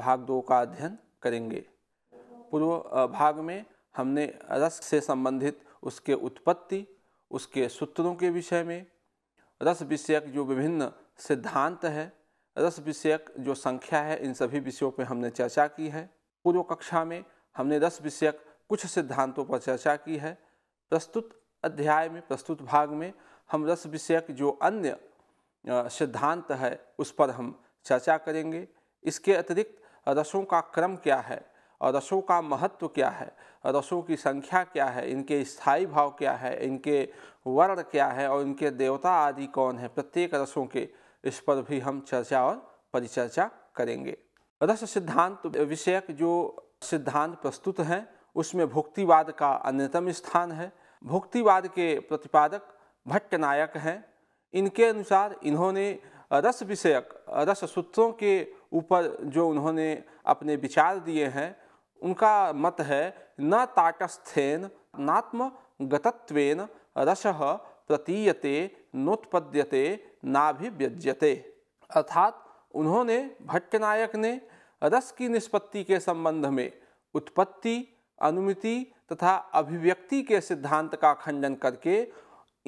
भाग दो का अध्ययन करेंगे पूर्व भाग में हमने रस से संबंधित उसके उत्पत्ति उसके सूत्रों के विषय में रस विषयक जो विभिन्न सिद्धांत है रस विषयक जो संख्या है इन सभी विषयों पर हमने चर्चा की है पूर्व कक्षा में हमने रस विषयक कुछ सिद्धांतों पर चर्चा की है प्रस्तुत अध्याय में प्रस्तुत भाग में हम रस विषयक जो अन्य सिद्धांत है उस पर हम चर्चा करेंगे इसके अतिरिक्त रसों का क्रम क्या है और रसों का महत्व क्या है रसों की संख्या क्या है इनके स्थायी भाव क्या है इनके वर्ण क्या है और इनके देवता आदि कौन है प्रत्येक रसों के इस पर भी हम चर्चा और परिचर्चा करेंगे रस सिद्धांत विषयक जो सिद्धांत प्रस्तुत हैं उसमें भुक्तिवाद का अन्यतम स्थान है भुक्तिवाद के प्रतिपादक भट्ट नायक हैं इनके अनुसार इन्होंने रस विषयक रस सूत्रों के ऊपर जो उन्होंने अपने विचार दिए हैं उनका मत है न ताटस्थेन नात्म गतत्वेन रस प्रतीयते नोत्पद्यते नाभिव्यज्यते अर्थात उन्होंने भट्टनायक ने रस की निष्पत्ति के संबंध में उत्पत्ति अनुमिति तथा अभिव्यक्ति के सिद्धांत का खंडन करके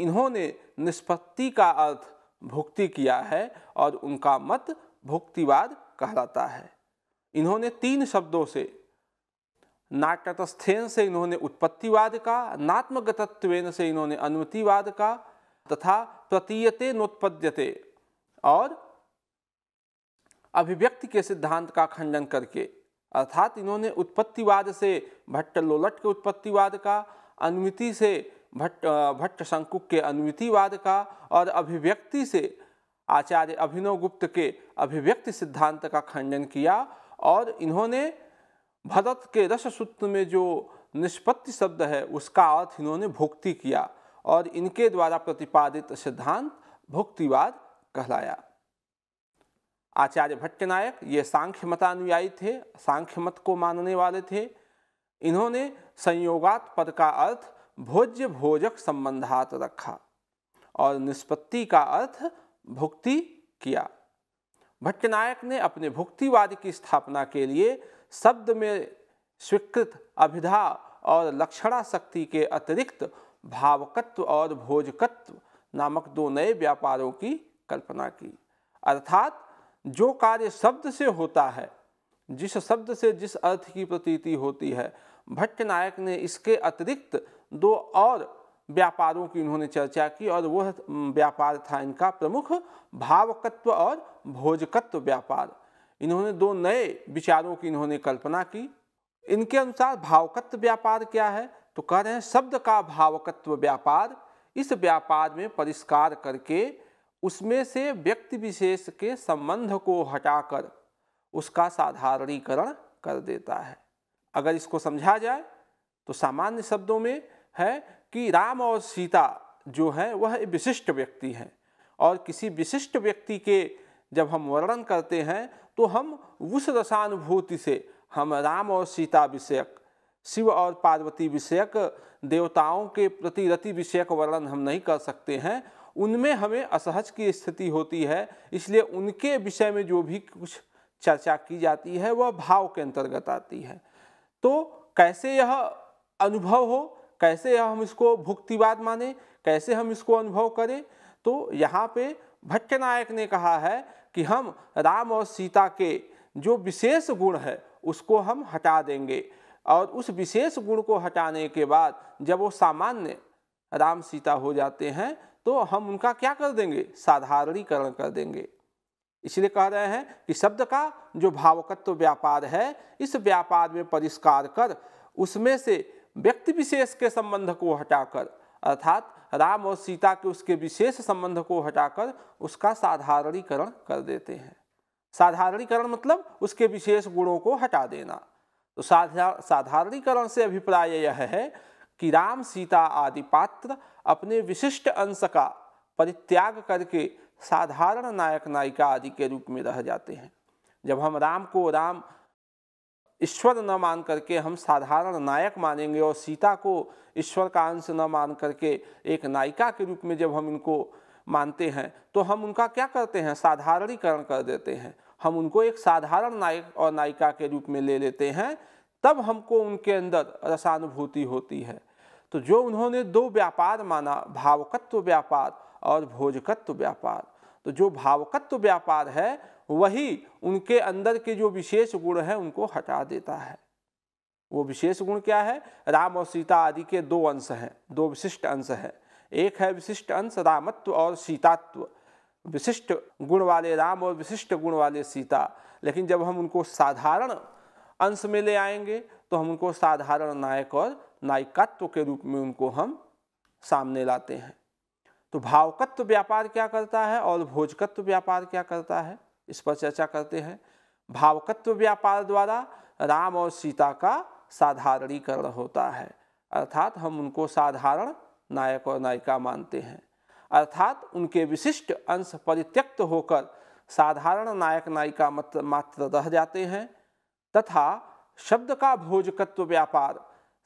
इन्होंने निष्पत्ति का अर्थ भुक्ति किया है और उनका मत भुक्तिवाद कहलाता है इन्होंने तीन शब्दों से नाट्यतस्थेन से इन्होंने उत्पत्तिवाद का नात्मगतत्वेन से इन्होंने अनुमतिवाद का तथा प्रतीयते नोत्पद्यते और अभिव्यक्ति के सिद्धांत का खंडन करके अर्थात इन्होंने उत्पत्तिवाद से भट्ट लोलट के उत्पत्तिवाद का अनुमिति से भट्ट भट्ट शंकुक के अनुमितिवाद का और अभिव्यक्ति से आचार्य अभिनव गुप्त के अभिव्यक्ति सिद्धांत का खंडन किया और इन्होंने भरत के रस सूत्र में जो निष्पत्ति शब्द है उसका अर्थ इन्होंने भुक्ति किया और इनके द्वारा प्रतिपादित सिद्धांत भुक्तिवाद कहलाया आचार्य भट्ट नायक ये सांख्य मतानुयायी थे सांख्य मत को मानने वाले थे इन्होंने संयोगात पद का अर्थ भोज्य भोजक संबंधात रखा और निष्पत्ति का अर्थ भुक्ति किया भट्ट नायक ने अपने भुक्तिवाद की स्थापना के लिए शब्द में स्वीकृत अभिधा और लक्षणा शक्ति के अतिरिक्त भावकत्व और भोजकत्व नामक दो नए व्यापारों की कल्पना की अर्थात जो कार्य शब्द से होता है जिस शब्द से जिस अर्थ की प्रतीति होती है भट्ट नायक ने इसके अतिरिक्त दो और व्यापारों की इन्होंने चर्चा की और वह व्यापार था इनका प्रमुख भावकत्व और भोजकत्व व्यापार इन्होंने दो नए विचारों की इन्होंने कल्पना की इनके अनुसार भावकत्व व्यापार क्या है तो कह रहे हैं शब्द का भावकत्व व्यापार इस व्यापार में परिष्कार करके उसमें से व्यक्ति विशेष के संबंध को हटाकर उसका साधारणीकरण कर देता है अगर इसको समझा जाए तो सामान्य शब्दों में है कि राम और सीता जो हैं वह विशिष्ट व्यक्ति हैं और किसी विशिष्ट व्यक्ति के जब हम वर्णन करते हैं तो हम उस रसानुभूति से हम राम और सीता विषयक शिव और पार्वती विषयक देवताओं के प्रति रति विषयक वर्णन हम नहीं कर सकते हैं उनमें हमें असहज की स्थिति होती है इसलिए उनके विषय में जो भी कुछ चर्चा की जाती है वह भाव के अंतर्गत आती है तो कैसे यह अनुभव हो कैसे हम इसको भुक्तिवाद माने कैसे हम इसको अनुभव करें तो यहाँ पे भट्ट नायक ने कहा है कि हम राम और सीता के जो विशेष गुण है उसको हम हटा देंगे और उस विशेष गुण को हटाने के बाद जब वो सामान्य राम सीता हो जाते हैं तो हम उनका क्या कर देंगे साधारणीकरण कर देंगे इसलिए कह रहे हैं कि शब्द का जो भावकत्व व्यापार है इस व्यापार में परिष्कार कर उसमें से व्यक्ति विशेष के संबंध को हटाकर अर्थात राम और सीता के उसके विशेष संबंध को हटाकर उसका साधारणीकरण कर देते हैं साधारणीकरण मतलब उसके विशेष गुणों को हटा देना तो साधा साधारणीकरण से अभिप्राय यह है कि राम सीता आदि पात्र अपने विशिष्ट अंश का परित्याग करके साधारण नायक नायिका आदि के रूप में रह जाते हैं जब हम राम को राम ईश्वर न मान करके हम साधारण नायक मानेंगे और सीता को ईश्वर का अंश न मान करके एक नायिका के रूप में जब हम इनको मानते हैं तो हम उनका क्या करते हैं साधारणीकरण कर देते हैं हम उनको एक साधारण नायक और नायिका के रूप में ले लेते हैं तब हमको उनके अंदर रसानुभूति होती है तो जो उन्होंने दो व्यापार माना भावकत्व व्यापार और भोजकत्व व्यापार तो जो भावकत्व व्यापार है वही उनके अंदर के जो विशेष गुण हैं उनको हटा देता है वो विशेष गुण क्या है राम और सीता आदि के दो अंश हैं दो विशिष्ट अंश हैं एक है विशिष्ट अंश रामत्व और सीतात्व विशिष्ट गुण वाले राम और विशिष्ट गुण वाले सीता लेकिन जब हम उनको साधारण अंश में ले आएंगे तो हम उनको साधारण नायक और नायिकात्व के रूप में उनको हम सामने लाते हैं तो भावकत्व व्यापार क्या करता है और भोजकत्व व्यापार क्या करता है इस पर चर्चा करते हैं भावकत्व व्यापार द्वारा राम और सीता का साधारणीकरण होता है अर्थात हम उनको साधारण नायक और नायिका मानते हैं अर्थात उनके विशिष्ट अंश परित्यक्त होकर साधारण नायक नायिका मात्र रह जाते हैं तथा शब्द का भोजकत्व व्यापार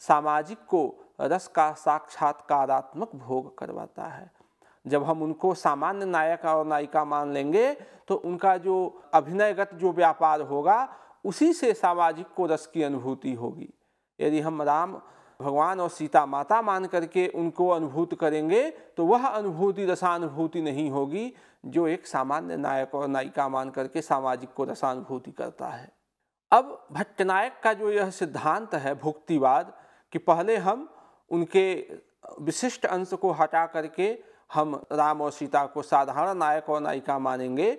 सामाजिक को रस का साक्षात्कारात्मक भोग करवाता है जब हम उनको सामान्य नायक और नायिका मान लेंगे तो उनका जो अभिनयगत जो व्यापार होगा उसी से सामाजिक को रस की अनुभूति होगी यदि हम राम भगवान और सीता माता मान करके उनको अनुभूत करेंगे तो वह अनुभूति रसानुभूति नहीं होगी जो एक सामान्य नायक और नायिका मान करके सामाजिक को रसानुभूति करता है अब भट्टनायक का जो यह सिद्धांत है भुक्तिवाद कि पहले हम उनके विशिष्ट अंश को हटा करके हम राम और सीता को साधारण नायक और नायिका मानेंगे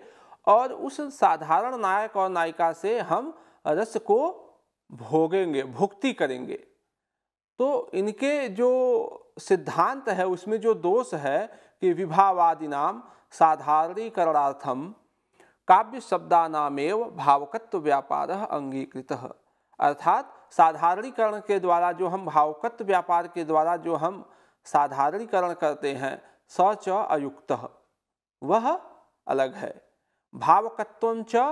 और उस साधारण नायक और नायिका से हम रस को भोगेंगे भुक्ति करेंगे तो इनके जो सिद्धांत है उसमें जो दोष है कि विभावादि नाम साधारणीकरणार्थम काव्य शब्दा नामेव भावकत्व व्यापार अंगीकृत अर्थात साधारणीकरण के द्वारा जो हम भावकत्व व्यापार के द्वारा जो हम साधारणीकरण करते हैं स च अयुक्त वह अलग है भावकत्व च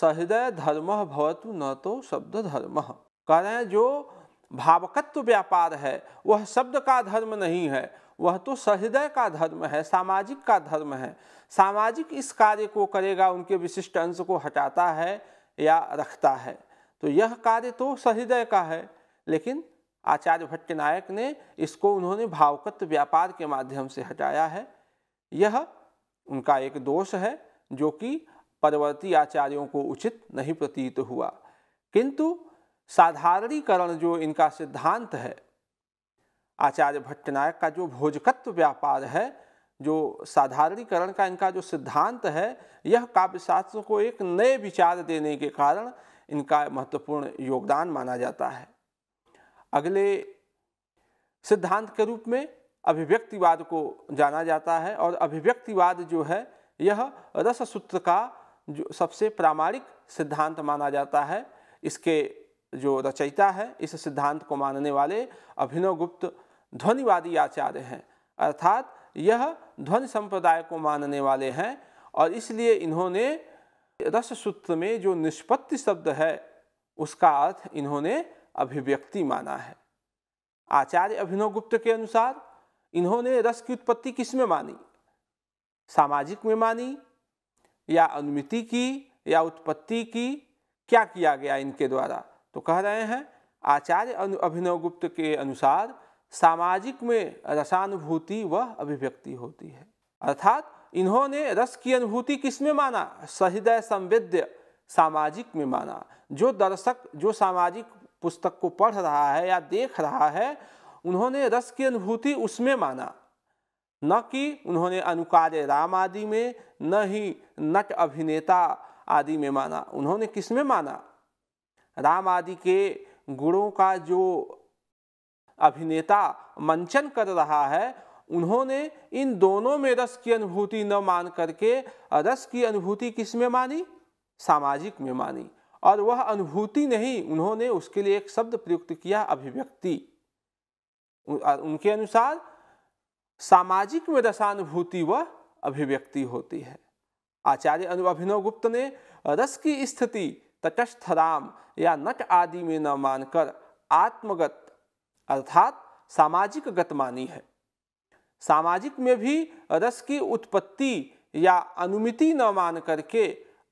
सहृदय धर्म भवतु न तो शब्द धर्म कह रहे हैं जो भावकत्व व्यापार है वह शब्द का धर्म नहीं है वह तो सहृदय का धर्म है सामाजिक का धर्म है सामाजिक इस कार्य को करेगा उनके विशिष्ट अंश को हटाता है या रखता है तो यह कार्य तो सहृदय का है लेकिन आचार्य भट्ट नायक ने इसको उन्होंने भावकत्व व्यापार के माध्यम से हटाया है यह उनका एक दोष है जो कि परवर्ती आचार्यों को उचित नहीं प्रतीत हुआ किंतु साधारणीकरण जो इनका सिद्धांत है आचार्य भट्ट नायक का जो भोजकत्व व्यापार है जो साधारणीकरण का इनका जो सिद्धांत है यह काव्यशास्त्र को एक नए विचार देने के कारण इनका महत्वपूर्ण योगदान माना जाता है अगले सिद्धांत के रूप में अभिव्यक्तिवाद को जाना जाता है और अभिव्यक्तिवाद जो है यह रस सूत्र का जो सबसे प्रामाणिक सिद्धांत माना जाता है इसके जो रचयिता है इस सिद्धांत को मानने वाले अभिनव गुप्त ध्वनिवादी आचार्य हैं अर्थात यह ध्वनि संप्रदाय को मानने वाले हैं और इसलिए इन्होंने रस सूत्र में जो निष्पत्ति शब्द है उसका अर्थ इन्होंने अभिव्यक्ति माना है आचार्य अभिनव गुप्त के अनुसार इन्होंने रस की उत्पत्ति किस में मानी सामाजिक में मानी या अनुमिति की या उत्पत्ति की क्या किया गया इनके द्वारा तो कह रहे हैं आचार्य अभिनव गुप्त के अनुसार सामाजिक में रसानुभूति व अभिव्यक्ति होती है अर्थात इन्होंने रस की अनुभूति किस में माना सहृदय संवेद्य सामाजिक में माना जो दर्शक जो सामाजिक पुस्तक को पढ़ रहा है या देख रहा है उन्होंने रस की अनुभूति उसमें माना न कि उन्होंने अनुकार राम आदि में न ही नट अभिनेता आदि में माना उन्होंने किस में माना राम आदि के गुणों का जो अभिनेता मंचन कर रहा है उन्होंने इन दोनों में रस की अनुभूति न मान करके रस की अनुभूति किस में मानी सामाजिक में मानी और वह अनुभूति नहीं उन्होंने उसके लिए एक शब्द प्रयुक्त किया अभिव्यक्ति उनके अनुसार सामाजिक में रसानुभूति वह अभिव्यक्ति होती है आचार्य अनु अभिनव गुप्त ने रस की स्थिति तटस्थ राम या नट आदि में न मानकर आत्मगत अर्थात सामाजिक गत मानी है सामाजिक में भी रस की उत्पत्ति या अनुमिति न मान करके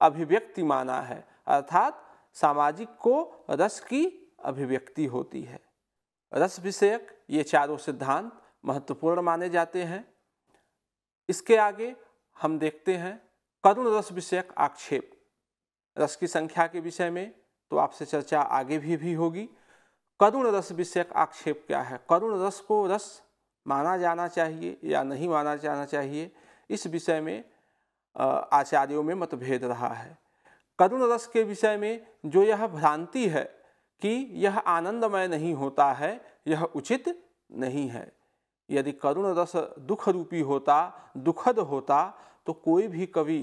अभिव्यक्ति माना है अर्थात सामाजिक को रस की अभिव्यक्ति होती है रस विषयक ये चारों सिद्धांत महत्वपूर्ण माने जाते हैं इसके आगे हम देखते हैं करुण रस विषयक आक्षेप रस की संख्या के विषय में तो आपसे चर्चा आगे भी भी होगी करुण रस विषयक आक्षेप क्या है करुण रस को रस माना जाना चाहिए या नहीं माना जाना चाहिए इस विषय में आचार्यों में मतभेद रहा है करुण रस के विषय में जो यह भ्रांति है कि यह आनंदमय नहीं होता है यह उचित नहीं है यदि करुण रस दुख रूपी होता दुखद होता तो कोई भी कवि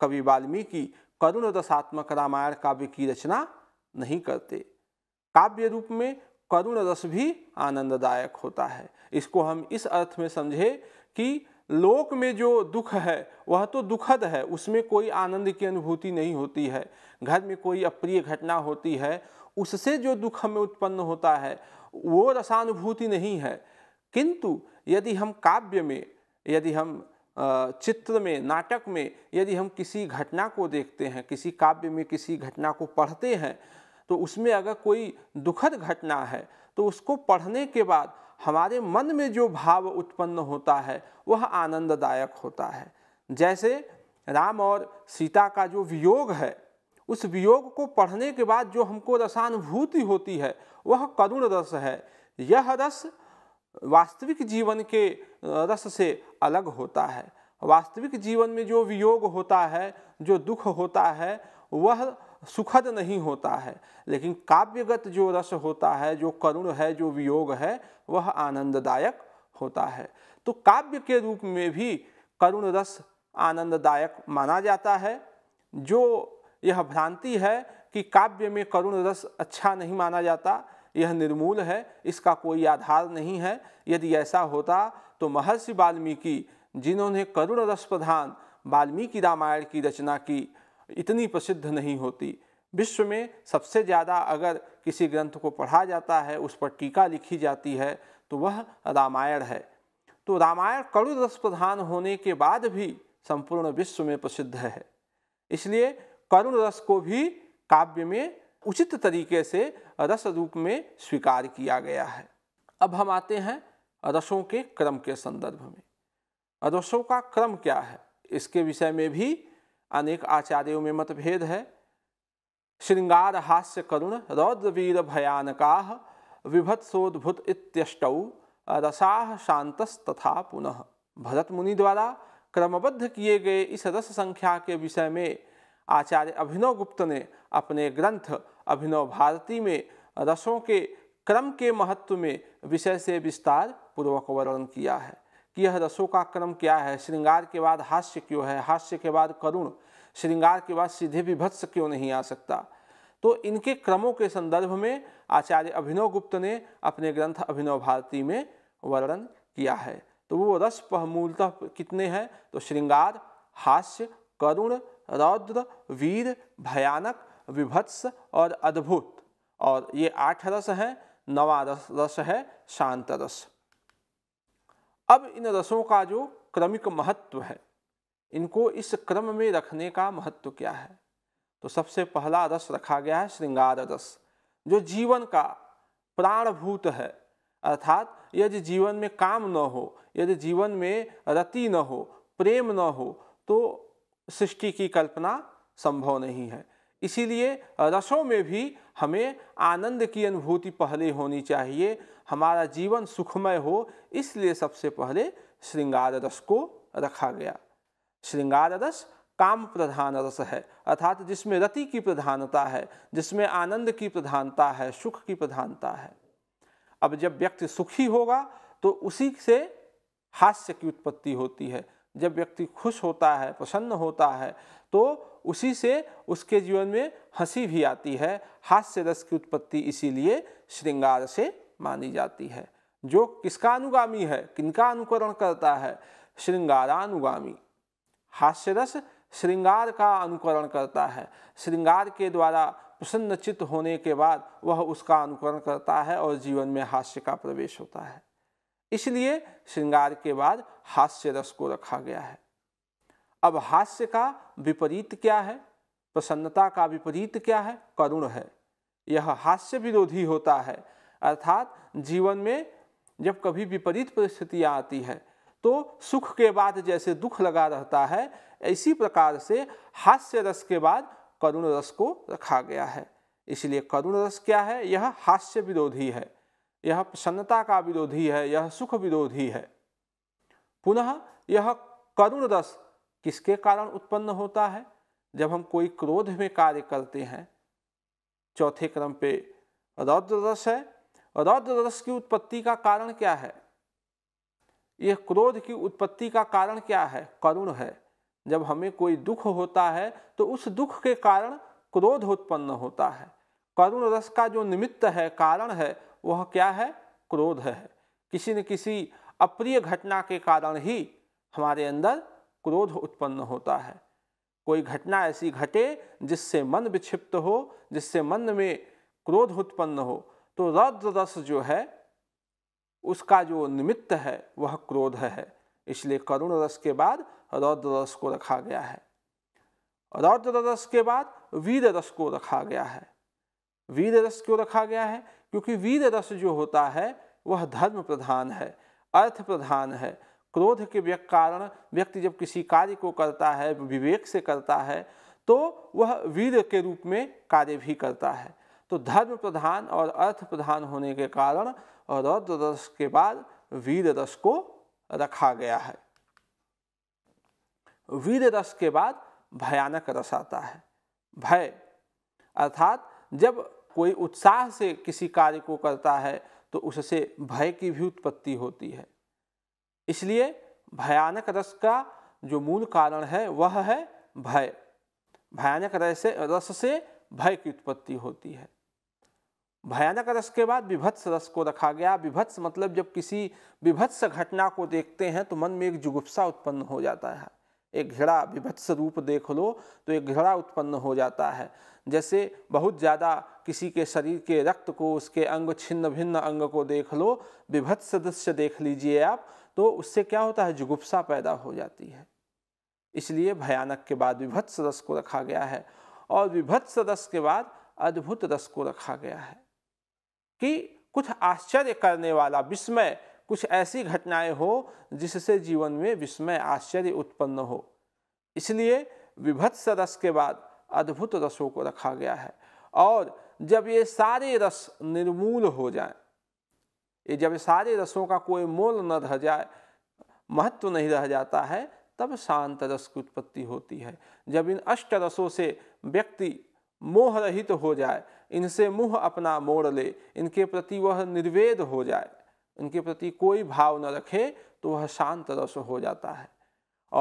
कवि वाल्मीकि करुण रसात्मक रामायण काव्य की रचना नहीं करते काव्य रूप में करुण रस भी आनंददायक होता है इसको हम इस अर्थ में समझे कि लोक में जो दुख है वह तो दुखद है उसमें कोई आनंद की अनुभूति नहीं होती है घर में कोई अप्रिय घटना होती है उससे जो दुख हमें उत्पन्न होता है वो रसानुभूति नहीं है किंतु यदि हम काव्य में यदि हम चित्र में नाटक में यदि हम किसी घटना को देखते हैं किसी काव्य में किसी घटना को पढ़ते हैं तो उसमें अगर कोई दुखद घटना है तो उसको पढ़ने के बाद हमारे मन में जो भाव उत्पन्न होता है वह आनंददायक होता है जैसे राम और सीता का जो वियोग है उस वियोग को पढ़ने के बाद जो हमको रसानुभूति होती है वह करुण रस है यह रस वास्तविक जीवन के रस से अलग होता है वास्तविक जीवन में जो वियोग होता है जो दुख होता है वह सुखद नहीं होता है लेकिन काव्यगत जो रस होता है जो करुण है जो वियोग है वह आनंददायक होता है तो काव्य के रूप में भी करुण रस आनंददायक माना जाता है जो यह भ्रांति है कि काव्य में करुण रस अच्छा नहीं माना जाता यह निर्मूल है इसका कोई आधार नहीं है यदि ऐसा होता तो महर्षि वाल्मीकि जिन्होंने करुण रस प्रधान वाल्मीकि रामायण की रचना की इतनी प्रसिद्ध नहीं होती विश्व में सबसे ज़्यादा अगर किसी ग्रंथ को पढ़ा जाता है उस पर टीका लिखी जाती है तो वह रामायण है तो रामायण करुण रस प्रधान होने के बाद भी संपूर्ण विश्व में प्रसिद्ध है इसलिए करुण रस को भी काव्य में उचित तरीके से रस रूप में स्वीकार किया गया है अब हम आते हैं रसों के क्रम के संदर्भ में रसों का क्रम क्या है इसके विषय में भी अनेक आचार्यों में मतभेद है श्रृंगार हास्य करुण रौद्रवीर भयानका विभत्सोद्भुत इत्यष्टौ रसा शांतस्तथा पुनः भरत मुनि द्वारा क्रमबद्ध किए गए इस रस संख्या के विषय में आचार्य अभिनव गुप्त ने अपने ग्रंथ अभिनव भारती में रसों के क्रम के महत्व में विषय से विस्तार पूर्वक वर्णन किया है कि यह रसों का क्रम क्या है श्रृंगार के बाद हास्य क्यों है हास्य के बाद करुण श्रृंगार के बाद सीधे विभत्स क्यों नहीं आ सकता तो इनके क्रमों के संदर्भ में आचार्य अभिनव गुप्त ने अपने ग्रंथ अभिनव भारती में वर्णन किया है तो वो रस मूलतः कितने हैं तो श्रृंगार हास्य करुण रौद्र वीर भयानक विभत्स और अद्भुत और ये आठ रस हैं नवा रस रस है शांत रस अब इन रसों का जो क्रमिक महत्व है इनको इस क्रम में रखने का महत्व क्या है तो सबसे पहला रस रखा गया है श्रृंगार रस जो जीवन का प्राणभूत है अर्थात यदि जीवन में काम न हो यदि जीवन में रति न हो प्रेम न हो तो सृष्टि की कल्पना संभव नहीं है इसीलिए रसों में भी हमें आनंद की अनुभूति पहले होनी चाहिए हमारा जीवन सुखमय हो इसलिए सबसे पहले श्रृंगार रस को रखा गया श्रृंगार रस काम प्रधान रस है अर्थात जिसमें रति की प्रधानता है जिसमें आनंद की प्रधानता है सुख की प्रधानता है अब जब व्यक्ति सुखी होगा तो उसी से हास्य की उत्पत्ति होती है जब व्यक्ति खुश होता है प्रसन्न होता है तो उसी से उसके जीवन में हंसी भी आती है हास्य रस की उत्पत्ति इसीलिए श्रृंगार से मानी जाती है जो किसका अनुगामी है किनका अनुकरण करता है श्रृंगारानुगामी हास्यरस श्रृंगार का अनुकरण करता है श्रृंगार के द्वारा प्रसन्नचित होने के बाद वह उसका अनुकरण करता है और जीवन में हास्य का प्रवेश होता है इसलिए श्रृंगार के बाद हास्य रस को रखा गया है अब हास्य का विपरीत क्या है प्रसन्नता का विपरीत क्या है करुण है यह हास्य विरोधी होता है अर्थात जीवन में जब कभी विपरीत परिस्थितियाँ आती है तो सुख के बाद जैसे दुख लगा रहता है इसी प्रकार से हास्य रस के बाद करुण रस को रखा गया है इसलिए करुण रस क्या है यह हास्य विरोधी है यह प्रसन्नता का विरोधी है यह सुख विरोधी है पुनः यह करुण रस किसके कारण उत्पन्न होता है जब हम कोई क्रोध में कार्य करते हैं चौथे क्रम पे रौद्र रस है रौद्र रस की उत्पत्ति का कारण क्या है यह क्रोध की उत्पत्ति का कारण क्या है करुण है जब हमें कोई दुख होता है तो उस दुख के कारण क्रोध उत्पन्न होता है करुण रस का जो निमित्त है कारण है वह क्या है क्रोध है किसी न किसी अप्रिय घटना के कारण ही हमारे अंदर क्रोध उत्पन्न होता है कोई घटना ऐसी घटे जिससे मन विक्षिप्त हो जिससे मन में क्रोध उत्पन्न हो तो रद्र रस जो है उसका जो निमित्त है वह क्रोध है इसलिए करुण रस के बाद रौद्र रस को रखा गया है रौद्र रस के बाद वीर रस को रखा गया है वीर रस क्यों रखा गया है क्योंकि वीर रस जो होता है वह धर्म प्रधान है अर्थ प्रधान है क्रोध के व्यक्त कारण व्यक्ति जब किसी कार्य को करता है विवेक से करता है तो वह वीर के रूप में कार्य भी करता है तो धर्म प्रधान और अर्थ प्रधान होने के कारण रौद्र रस के बाद वीर रस को रखा गया है वीर रस के बाद भयानक रस आता है भय अर्थात जब कोई उत्साह से किसी कार्य को करता है तो उससे भय की भी उत्पत्ति होती है इसलिए भयानक रस का जो मूल कारण है वह है भय भयानक रस से रस से भय की उत्पत्ति होती है भयानक रस के बाद विभत्स रस को रखा गया विभत्स मतलब जब किसी विभत्स घटना को देखते हैं तो मन में एक जुगुप्सा उत्पन्न हो जाता है एक घृणा विभत्स रूप देख लो तो एक घृणा उत्पन्न हो जाता है जैसे बहुत ज़्यादा किसी के शरीर के रक्त को उसके अंग छिन्न भिन्न अंग को देख लो विभत्स दृश्य देख लीजिए आप तो उससे क्या होता है जुगुप्सा पैदा हो जाती है इसलिए भयानक के बाद विभत्स रस को रखा गया है और विभत्स रस के बाद अद्भुत रस को रखा गया है कि कुछ आश्चर्य करने वाला विस्मय कुछ ऐसी घटनाएं हो जिससे जीवन में विस्मय आश्चर्य उत्पन्न हो इसलिए विभत्स रस के बाद अद्भुत रसों को रखा गया है और जब ये सारे रस निर्मूल हो जाए ये जब सारे रसों का कोई मोल न रह जाए महत्व नहीं रह जाता है तब शांत रस की उत्पत्ति होती है जब इन अष्ट रसों से व्यक्ति मोह रहित तो हो जाए इनसे मुंह अपना मोड़ ले इनके प्रति वह निर्वेद हो जाए इनके प्रति कोई भाव न रखे तो वह शांत रस हो जाता है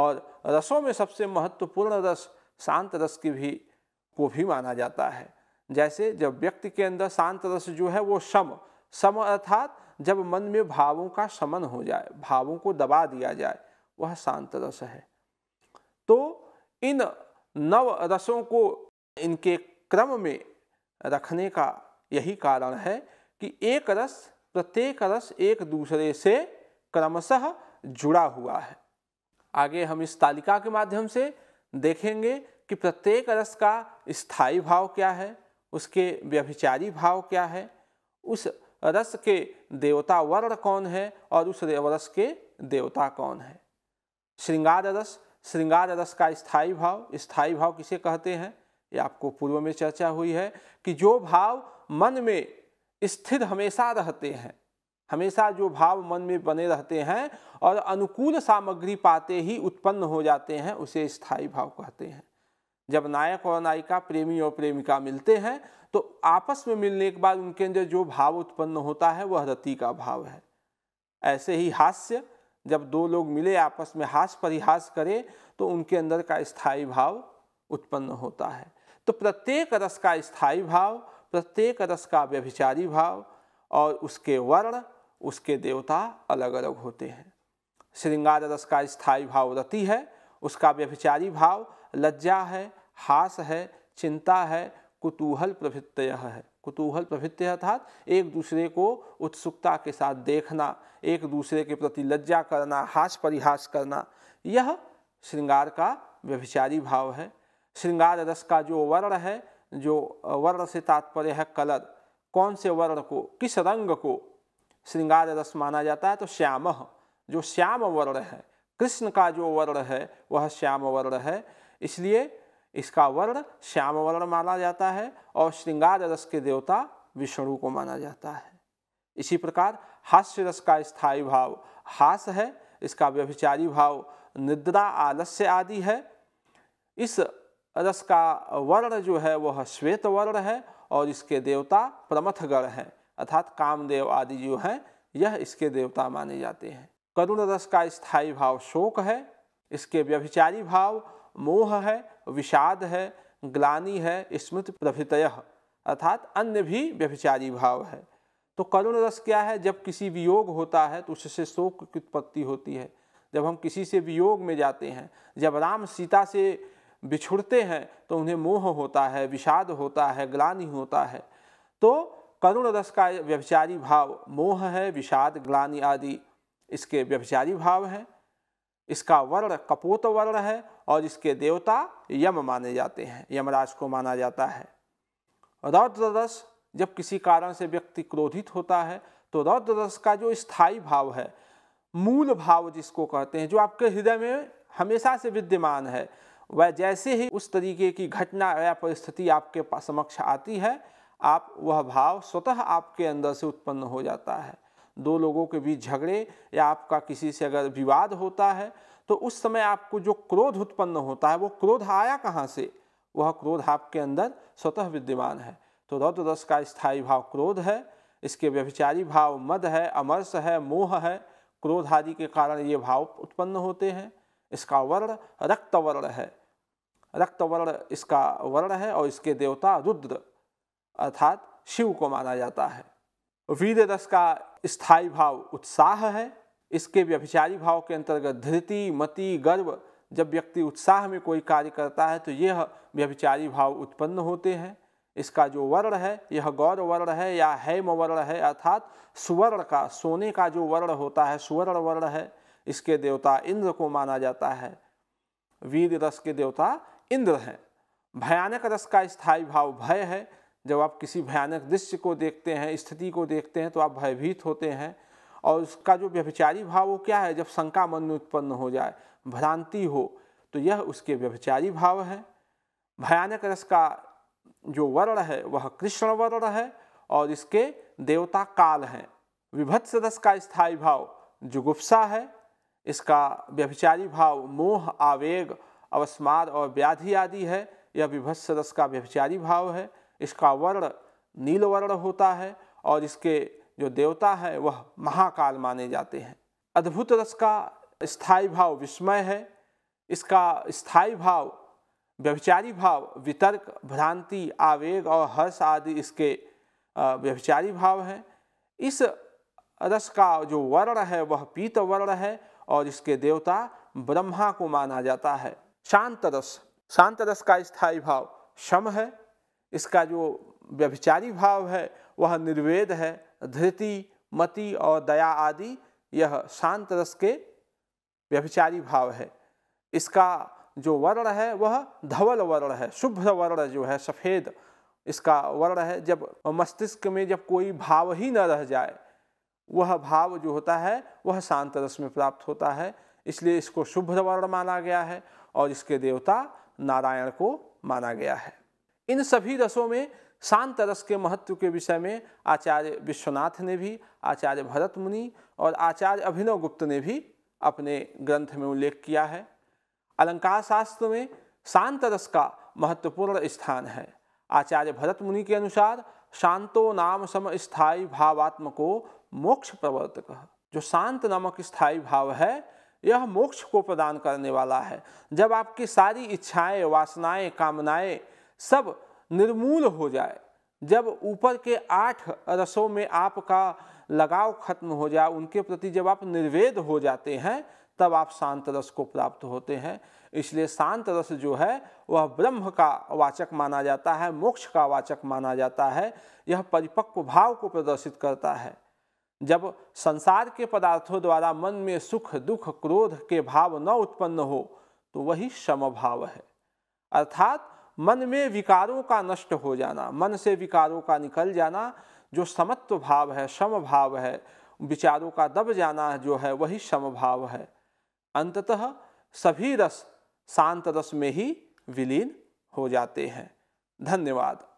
और रसों में सबसे महत्वपूर्ण रस शांत रस की भी को भी माना जाता है जैसे जब व्यक्ति के अंदर शांत रस जो है वो सम सम अर्थात जब मन में भावों का समन हो जाए भावों को दबा दिया जाए वह शांत रस है तो इन नव रसों को इनके क्रम में रखने का यही कारण है कि एक रस प्रत्येक रस एक दूसरे से क्रमशः जुड़ा हुआ है आगे हम इस तालिका के माध्यम से देखेंगे कि प्रत्येक रस का स्थायी भाव क्या है उसके व्यभिचारी भाव क्या है उस रस के देवता वर्ण कौन है और उस रस के देवता कौन है श्रृंगार रस श्रृंगार रस का स्थायी भाव स्थायी भाव किसे कहते हैं ये आपको पूर्व में चर्चा हुई है कि जो भाव मन में स्थिर हमेशा रहते हैं हमेशा जो भाव मन में बने रहते हैं और अनुकूल सामग्री पाते ही उत्पन्न हो जाते हैं उसे स्थायी भाव कहते हैं जब नायक और नायिका प्रेमी और प्रेमिका मिलते हैं तो आपस में मिलने के बाद उनके अंदर जो भाव उत्पन्न होता है वह रति का भाव है ऐसे ही हास्य जब दो लोग मिले आपस में हास परिहास करें तो उनके अंदर का स्थायी भाव उत्पन्न होता है तो प्रत्येक रस का स्थायी भाव प्रत्येक रस का व्यभिचारी भाव और उसके वर्ण उसके देवता अलग अलग होते हैं श्रृंगार रस का स्थायी भाव रति है उसका व्यभिचारी भाव लज्जा है हास है चिंता है कुतूहल प्रभृत्य है कुतूहल प्रभृत्य अर्थात एक दूसरे को उत्सुकता के साथ देखना एक दूसरे के प्रति लज्जा करना हास परिहास करना यह श्रृंगार का व्यभिचारी भाव है श्रृंगार रस का जो वर्ण है जो वर्ण से तात्पर्य है कलर कौन से वर्ण को किस रंग को श्रृंगार रस माना जाता है तो श्याम जो श्याम वर्ण है कृष्ण का जो वर्ण है वह श्याम वर्ण है इसलिए इसका वर्ण श्याम वर्ण माना जाता है और श्रृंगार रस के देवता विष्णु को माना जाता है इसी प्रकार हास्य रस का स्थायी भाव हास है इसका व्यभिचारी भाव निद्रा आलस्य आदि है इस रस का वर्ण जो है वह श्वेत वर्ण है और इसके देवता प्रमथगण हैं अर्थात कामदेव आदि जो हैं यह इसके देवता माने जाते हैं करुण रस का स्थायी भाव शोक है इसके व्यभिचारी भाव मोह है विषाद है ग्लानी है स्मृति प्रभृतय अर्थात अन्य भी व्यभिचारी भाव है तो करुण रस क्या है जब किसी वियोग होता है तो उससे शोक की उत्पत्ति होती है जब हम किसी से वियोग में जाते हैं जब राम सीता से बिछुड़ते हैं तो उन्हें मोह होता है विषाद होता है ग्लानि होता है तो करुण रस का व्यभिचारी भाव मोह है विषाद ग्लानि आदि इसके व्यभिचारी भाव हैं इसका वर्ण कपोत वर्ण है और इसके देवता यम माने जाते हैं यमराज को माना जाता है रौद्र रस जब किसी कारण से व्यक्ति क्रोधित होता है तो रौद्र रस का जो स्थायी भाव है मूल भाव जिसको कहते हैं जो आपके हृदय में हमेशा से विद्यमान है वह जैसे ही उस तरीके की घटना या परिस्थिति आपके समक्ष आती है आप वह भाव स्वतः आपके अंदर से उत्पन्न हो जाता है दो लोगों के बीच झगड़े या आपका किसी से अगर विवाद होता है तो उस समय आपको जो क्रोध उत्पन्न होता है वो क्रोध आया कहाँ से वह क्रोध आपके अंदर स्वतः विद्यमान है तो रौद्र रस का स्थायी भाव क्रोध है इसके व्यभिचारी भाव मद है अमरस है मोह है क्रोध आदि के कारण ये भाव उत्पन्न होते हैं इसका वर्ण रक्तवर्ण है रक्तवर्ण इसका वर्ण है और इसके देवता रुद्र अर्थात शिव को माना जाता है वीर रस का स्थायी भाव उत्साह है इसके व्यभिचारी भाव के अंतर्गत धृति मति गर्व जब व्यक्ति उत्साह में कोई कार्य करता है तो यह व्यभिचारी भाव उत्पन्न होते हैं इसका जो वर्ण है यह गौर वर्ण है या हैम वर्ण है अर्थात सुवर्ण का सोने का जो वर्ण होता है सुवर्ण वर्ण है इसके देवता इंद्र को माना जाता है वीर रस के देवता इंद्र हैं भयानक रस का स्थायी भाव भय है जब आप किसी भयानक दृश्य को देखते हैं स्थिति को देखते हैं तो आप भयभीत होते हैं और उसका जो व्यभिचारी भाव वो क्या है जब शंका मन में उत्पन्न हो जाए भ्रांति हो तो यह उसके व्यभिचारी भाव है भयानक रस का जो वर्ण है वह कृष्ण वर्ण है और इसके देवता काल हैं विभत्स रस का स्थायी भाव जुगुप्सा है इसका व्यभिचारी भाव मोह आवेग अवस्माद और व्याधि आदि है यह विभत्स रस का व्यभिचारी भाव है इसका वर्ण नील वर्ण होता है और इसके जो देवता है वह महाकाल माने जाते हैं अद्भुत रस का स्थायी भाव विस्मय है इसका स्थायी भाव व्यभिचारी भाव वितर्क भ्रांति आवेग और हर्ष आदि इसके व्यभिचारी भाव हैं इस रस का जो वर्ण है वह पीत वर्ण है और इसके देवता ब्रह्मा को माना जाता है शांत रस शांत रस का स्थायी भाव शम है इसका जो व्यभिचारी भाव है वह निर्वेद है धृति मति और दया आदि यह शांत रस के व्यभिचारी भाव है इसका जो वर्ण है वह धवल वर्ण है शुभ्र वर्ण जो है सफ़ेद इसका वर्ण है जब मस्तिष्क में जब कोई भाव ही न रह जाए वह भाव जो होता है वह शांत रस में प्राप्त होता है इसलिए इसको शुभ वर्ण माना गया है और इसके देवता नारायण को माना गया है इन सभी रसों में शांत रस के महत्व के विषय में आचार्य विश्वनाथ ने भी आचार्य भरत मुनि और आचार्य अभिनव गुप्त ने भी अपने ग्रंथ में उल्लेख किया है अलंकार शास्त्र में शांत रस का महत्वपूर्ण स्थान है आचार्य भरत मुनि के अनुसार शांतो नाम सम स्थायी भावात्म को मोक्ष प्रवर्तक जो शांत नामक स्थायी भाव है यह मोक्ष को प्रदान करने वाला है जब आपकी सारी इच्छाएं वासनाएं कामनाएं सब निर्मूल हो जाए जब ऊपर के आठ रसों में आपका लगाव खत्म हो जाए उनके प्रति जब आप निर्वेद हो जाते हैं तब आप शांत रस को प्राप्त होते हैं इसलिए शांत रस जो है वह ब्रह्म का वाचक माना जाता है मोक्ष का वाचक माना जाता है यह परिपक्व भाव को प्रदर्शित करता है जब संसार के पदार्थों द्वारा मन में सुख दुख क्रोध के भाव न उत्पन्न हो तो वही समभाव है अर्थात मन में विकारों का नष्ट हो जाना मन से विकारों का निकल जाना जो समत्व भाव है समभाव है विचारों का दब जाना जो है वही समभाव है अंततः सभी रस शांत रस में ही विलीन हो जाते हैं धन्यवाद